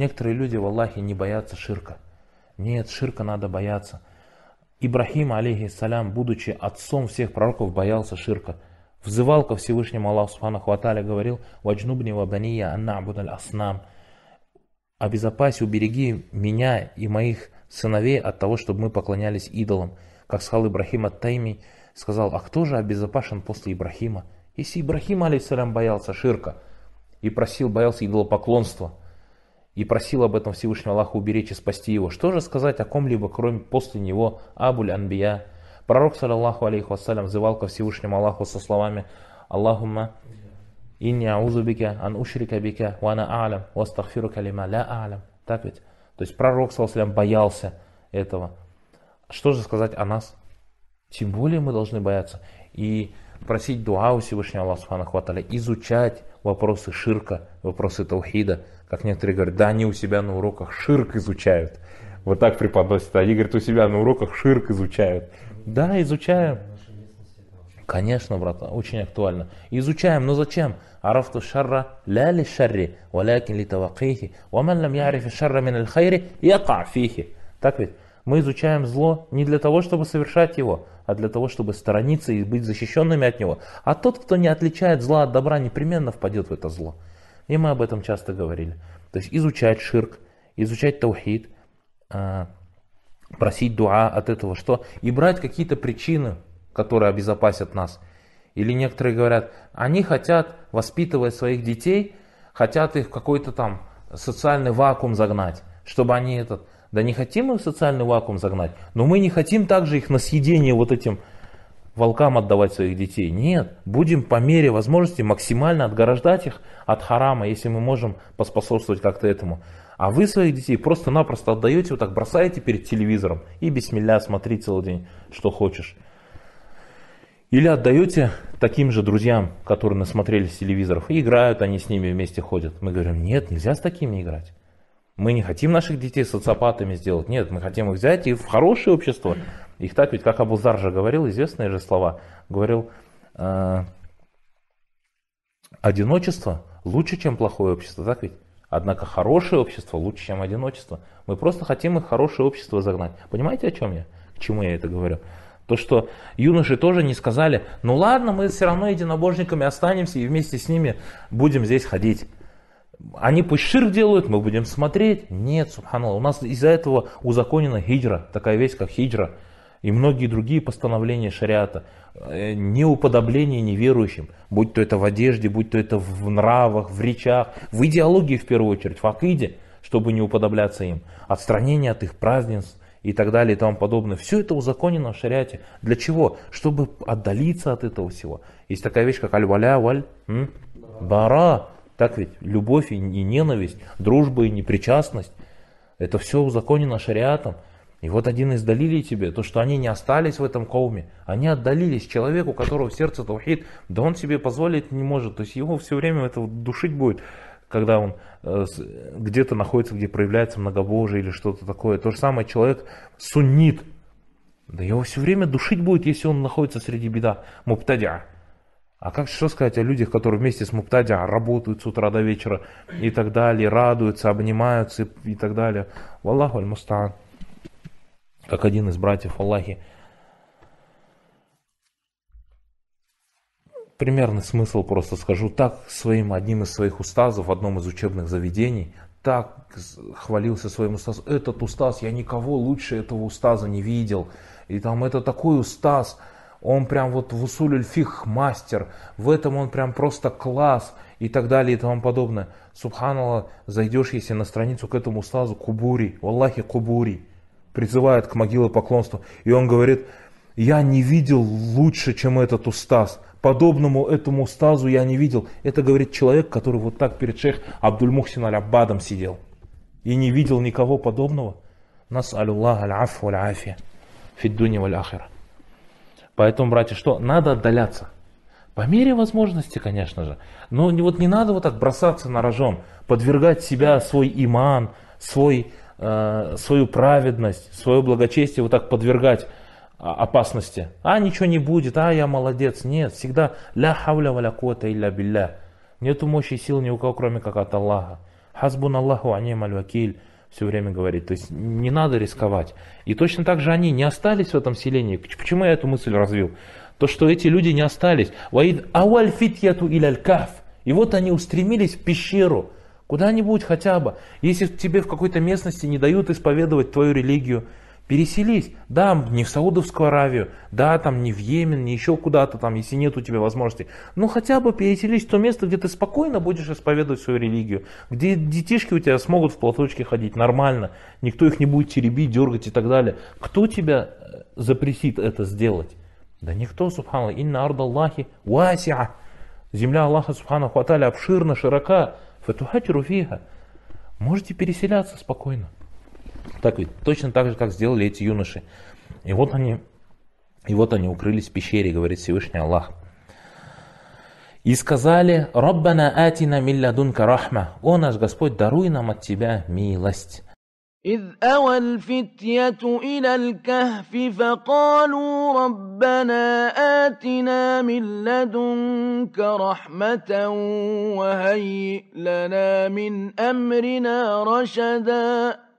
Некоторые люди в Аллахе не боятся ширка. Нет, ширка надо бояться. Ибрахим, алейхиссалям, будучи отцом всех пророков, боялся ширка. Взывал ко Всевышнему Аллаху Субханаху Аталя, говорил, «Ваджнубни вабания анна абудаль аснам». «Обезопась, убереги меня и моих сыновей от того, чтобы мы поклонялись идолам». Как сказал Ибрахим от Тайми, сказал, «А кто же обезопасен после Ибрахима?» Если Ибрахим, алейхиссалям, боялся ширка и просил, боялся идолопоклонства – и просил об этом Всевышнего Аллаха уберечь и спасти его, что же сказать о ком-либо, кроме после него Абуль Анбия? Пророк, саллаллаху алейхи вассалям, взывал ко Всевышнему Аллаху со словами «Аллахумма инни аузубика ан ушрика бика вана а'лям вастагфиру калима ля а'лям». Так ведь? То есть пророк, саллаллаху боялся этого. Что же сказать о нас? Тем более мы должны бояться. И просить дуа у Всевышнего Аллаха Субхану Хваталя, изучать вопросы ширка, вопросы таухида. Как некоторые говорят, да они у себя на уроках ширк изучают. Вот так преподносят. Они говорят, у себя на уроках ширк изучают. Да, изучаем. Конечно, брат, очень актуально. Изучаем, но зачем? Арафту шарра ля ли шарри, валякин ли тавакихи, ваман лам ярифи шарра мин аль хайри, яка фихи. Так ведь? Мы изучаем зло не для того, чтобы совершать его, а для того, чтобы сторониться и быть защищенными от него. А тот, кто не отличает зла от добра, непременно впадет в это зло. И мы об этом часто говорили. То есть изучать ширк, изучать таухид, а, просить дуа от этого, что и брать какие-то причины, которые обезопасят нас. Или некоторые говорят, они хотят, воспитывая своих детей, хотят их в какой-то там социальный вакуум загнать, чтобы они этот да не хотим их в социальный вакуум загнать, но мы не хотим также их на съедение вот этим волкам отдавать своих детей. Нет, будем по мере возможности максимально отгорождать их от харама, если мы можем поспособствовать как-то этому. А вы своих детей просто-напросто отдаете, вот так бросаете перед телевизором и бессмелля смотри целый день, что хочешь. Или отдаете таким же друзьям, которые насмотрелись телевизоров, и играют они с ними вместе ходят. Мы говорим, нет, нельзя с такими играть. Мы не хотим наших детей социопатами сделать. Нет, мы хотим их взять и в хорошее общество. Их так ведь, как Абузар же говорил, известные же слова, говорил, э, одиночество лучше, чем плохое общество, так ведь? Однако хорошее общество лучше, чем одиночество. Мы просто хотим их хорошее общество загнать. Понимаете, о чем я? К чему я это говорю? То, что юноши тоже не сказали, ну ладно, мы все равно единобожниками останемся и вместе с ними будем здесь ходить. Они пусть ширк делают, мы будем смотреть. Нет, субханаллах, у нас из-за этого узаконена хиджра, такая вещь, как хиджра. И многие другие постановления шариата. Э, не уподобление неверующим, будь то это в одежде, будь то это в нравах, в речах, в идеологии в первую очередь, в акиде, чтобы не уподобляться им. Отстранение от их празднеств, и так далее и тому подобное. Все это узаконено в шариате. Для чего? Чтобы отдалиться от этого всего. Есть такая вещь, как аль-валя, валь, бара. Так ведь любовь и ненависть, дружба и непричастность, это все узаконено шариатом. И вот один из далилей тебе, то, что они не остались в этом коуме, они отдалились человеку, у которого сердце таухид, да он себе позволить не может, то есть его все время это душить будет, когда он э, где-то находится, где проявляется многобожие или что-то такое. То же самое человек суннит, да его все время душить будет, если он находится среди беда, муптадя. А как что сказать о людях, которые вместе с Муптади работают с утра до вечера и так далее, радуются, обнимаются и, так далее. Валлаху аль-мустаан. Как один из братьев Аллахи. Примерный смысл просто скажу. Так своим одним из своих устазов в одном из учебных заведений так хвалился своим устазом. Этот устаз, я никого лучше этого устаза не видел. И там это такой устаз он прям вот в фих мастер, в этом он прям просто класс и так далее и тому подобное. Субханаллах, зайдешь, если на страницу к этому стазу, кубури, Аллахи кубури, призывает к могилопоклонству. И он говорит, я не видел лучше, чем этот устаз. Подобному этому устазу я не видел. Это говорит человек, который вот так перед шейх Мухсин аль-Аббадом сидел. И не видел никого подобного. Нас аллах аль-аф валь-афи. Фиддуни валь-ахира. Поэтому, братья, что? Надо отдаляться. По мере возможности, конечно же. Но не вот не надо вот так бросаться на рожон, подвергать себя, свой иман, свой, э, свою праведность, свое благочестие вот так подвергать а, опасности. А, ничего не будет, а, я молодец. Нет, всегда ля хавля валя куата илля билля. Нету мощи и сил ни у кого, кроме как от Аллаха. Хазбун Аллаху аним аль-вакиль все время говорит. То есть не надо рисковать. И точно так же они не остались в этом селении. Почему я эту мысль развил? То, что эти люди не остались. Ваид ауаль фитьяту каф. И вот они устремились в пещеру. Куда-нибудь хотя бы. Если тебе в какой-то местности не дают исповедовать твою религию, Переселись, да, не в Саудовскую Аравию, да, там не в Йемен, не еще куда-то там, если нет у тебя возможности. Ну хотя бы переселись в то место, где ты спокойно будешь исповедовать свою религию, где детишки у тебя смогут в платочке ходить нормально, никто их не будет теребить, дергать и так далее. Кто тебя э, запретит это сделать? Да никто, Субханаллах инна арда Аллахи Земля Аллаха, субхану, хватали обширна, широка. Фатухати Можете переселяться спокойно. Так ведь точно так же, как сделали эти юноши. И вот они, и вот они укрылись в пещере, говорит Всевышний Аллах. И сказали, «Раббана атина милладунка рахма». «О наш Господь, даруй нам от Тебя милость». إذ أوى الفتية إلى الكهف فقالوا ربنا آتنا من لدنك رحمة وهيئ لنا من أمرنا رشداً